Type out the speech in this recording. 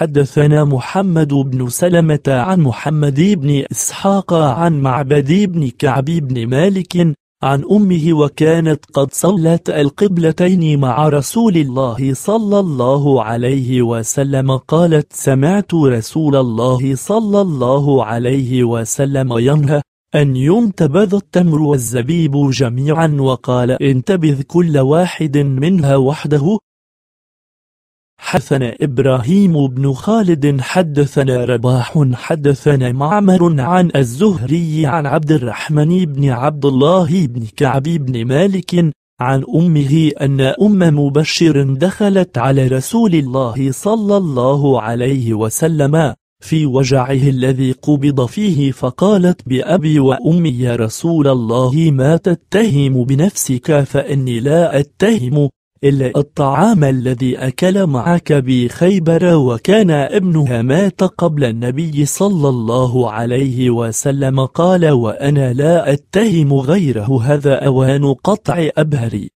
حدثنا محمد بن سلمة عن محمد بن إسحاق عن معبد بن كعب بن مالك عن أمه وكانت قد صلت القبلتين مع رسول الله صلى الله عليه وسلم قالت سمعت رسول الله صلى الله عليه وسلم ينهى أن ينتبذ التمر والزبيب جميعا وقال انتبذ كل واحد منها وحده حدثنا إبراهيم بن خالد حدثنا رباح حدثنا معمر عن الزهري عن عبد الرحمن بن عبد الله بن كعب بن مالك عن أمه أن أم مبشر دخلت على رسول الله صلى الله عليه وسلم في وجعه الذي قبض فيه فقالت بأبي وأمي يا رسول الله ما تتهم بنفسك فإني لا أتهم إلا الطعام الذي أكل معك بخيبر وكان ابنها مات قبل النبي صلى الله عليه وسلم قال وأنا لا أتهم غيره هذا أوان قطع أبهري